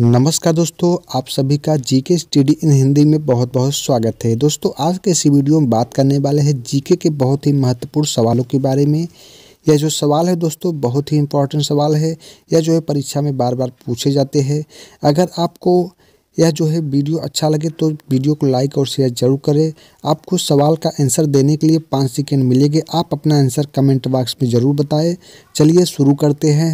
नमस्कार दोस्तों आप सभी का जीके स्टडी इन हिंदी में बहुत बहुत स्वागत है दोस्तों आज के इसी वीडियो में बात करने वाले हैं जीके के बहुत ही महत्वपूर्ण सवालों के बारे में यह जो सवाल है दोस्तों बहुत ही इम्पोर्टेंट सवाल है यह जो है परीक्षा में बार बार पूछे जाते हैं अगर आपको यह जो है वीडियो अच्छा लगे तो वीडियो को लाइक और शेयर जरूर करें आपको सवाल का आंसर देने के लिए पाँच सेकेंड मिलेंगे आप अपना आंसर कमेंट बॉक्स में ज़रूर बताएं चलिए शुरू करते हैं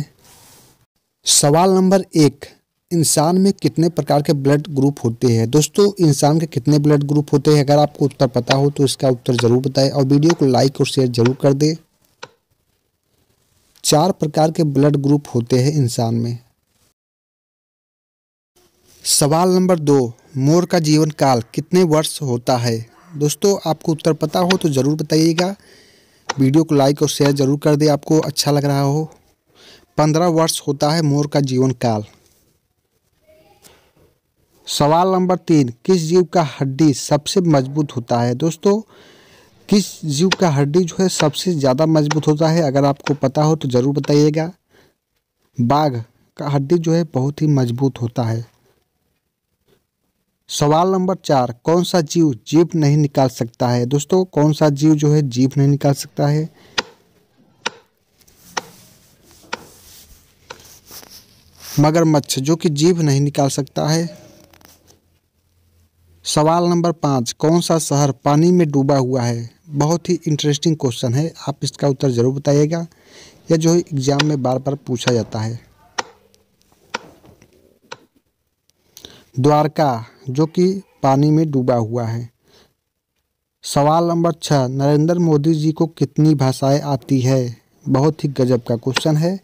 सवाल नंबर एक इंसान में कितने प्रकार के ब्लड ग्रुप होते हैं दोस्तों इंसान के कितने ब्लड ग्रुप होते हैं अगर आपको उत्तर पता हो तो इसका उत्तर ज़रूर बताएं और वीडियो को लाइक और शेयर ज़रूर कर दें चार प्रकार के ब्लड ग्रुप होते हैं इंसान में सवाल नंबर दो मोर का जीवन काल कितने वर्ष होता है दोस्तों आपको उत्तर पता हो तो ज़रूर बताइएगा वीडियो को लाइक और शेयर ज़रूर कर दे आपको अच्छा लग रहा हो पंद्रह वर्ष होता है मोर का जीवन काल सवाल नंबर तीन किस जीव का हड्डी सबसे मजबूत होता है दोस्तों किस जीव का हड्डी जो है सबसे ज़्यादा मजबूत होता है अगर आपको पता हो तो ज़रूर बताइएगा बाघ का हड्डी जो है बहुत ही मजबूत होता है सवाल नंबर चार कौन सा जीव जीप नहीं निकाल सकता है दोस्तों कौन सा जीव जो है जीप नहीं निकाल सकता है मगरमच्छ जो कि जीव नहीं निकाल सकता है सवाल नंबर पाँच कौन सा शहर पानी में डूबा हुआ है बहुत ही इंटरेस्टिंग क्वेश्चन है आप इसका उत्तर ज़रूर बताइएगा यह जो है एग्ज़ाम में बार बार पूछा जाता है द्वारका जो कि पानी में डूबा हुआ है सवाल नंबर छः नरेंद्र मोदी जी को कितनी भाषाएं आती है बहुत ही गजब का क्वेश्चन है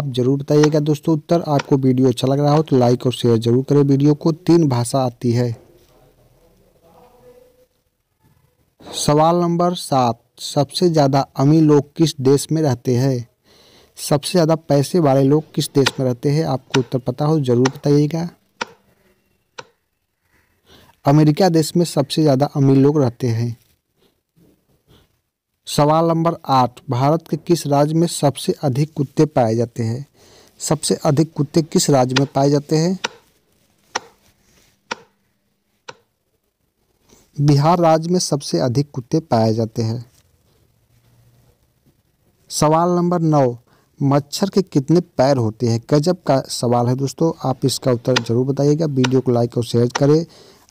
आप ज़रूर बताइएगा दोस्तों उत्तर आपको वीडियो अच्छा लग रहा हो तो लाइक और शेयर ज़रूर करें वीडियो को तीन भाषा आती है सवाल नंबर सात सबसे ज़्यादा अमीर लोग किस देश में रहते हैं सबसे ज़्यादा पैसे वाले लोग किस देश में रहते हैं आपको उत्तर पता हो ज़रूर बताइएगा अमेरिका देश में सबसे ज़्यादा अमीर लोग रहते हैं सवाल नंबर आठ भारत के किस राज्य में सबसे अधिक कुत्ते पाए जाते हैं सबसे अधिक कुत्ते किस राज्य में पाए जाते हैं बिहार राज्य में सबसे अधिक कुत्ते पाए जाते हैं सवाल नंबर नौ मच्छर के कितने पैर होते हैं गजब का सवाल है दोस्तों आप इसका उत्तर जरूर बताइएगा वीडियो को लाइक और शेयर करें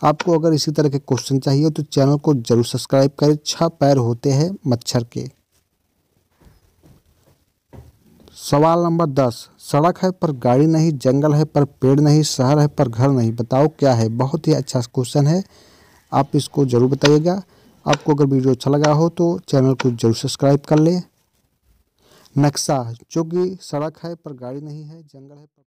आपको अगर इसी तरह के क्वेश्चन चाहिए तो चैनल को जरूर सब्सक्राइब करें छह पैर होते हैं मच्छर के सवाल नंबर दस सड़क है पर गाड़ी नहीं जंगल है पर पेड़ नहीं शहर है पर घर नहीं बताओ क्या है बहुत ही अच्छा क्वेश्चन है आप इसको ज़रूर बताइएगा आपको अगर वीडियो अच्छा लगा हो तो चैनल को जरूर सब्सक्राइब कर लें नक्शा जो कि सड़क है पर गाड़ी नहीं है जंगल है पर